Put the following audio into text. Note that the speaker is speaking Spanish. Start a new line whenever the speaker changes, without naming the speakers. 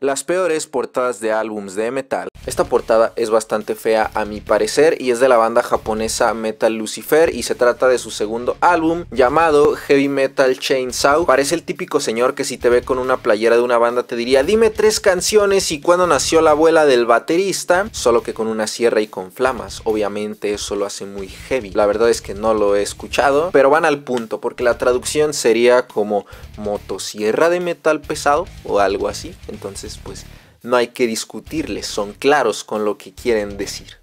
las peores portadas de álbums de metal esta portada es bastante fea a mi parecer y es de la banda japonesa Metal Lucifer y se trata de su segundo álbum llamado Heavy Metal Chainsaw. Parece el típico señor que si te ve con una playera de una banda te diría dime tres canciones y cuando nació la abuela del baterista, solo que con una sierra y con flamas. Obviamente eso lo hace muy heavy. La verdad es que no lo he escuchado, pero van al punto porque la traducción sería como motosierra de metal pesado o algo así. Entonces pues no hay que discutirles, son claros con lo que quieren decir.